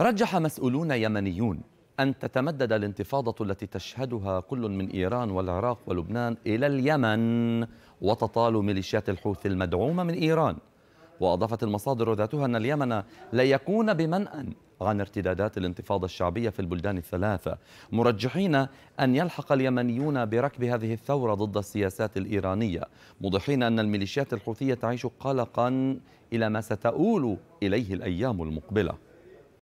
رجح مسؤولون يمنيون أن تتمدد الانتفاضة التي تشهدها كل من إيران والعراق ولبنان إلى اليمن وتطال ميليشيات الحوثي المدعومة من إيران وأضافت المصادر ذاتها أن اليمن لا يكون بمنأى عن ارتدادات الانتفاضة الشعبية في البلدان الثلاثة مرجحين أن يلحق اليمنيون بركب هذه الثورة ضد السياسات الإيرانية موضحين أن الميليشيات الحوثية تعيش قلقا إلى ما ستؤول إليه الأيام المقبلة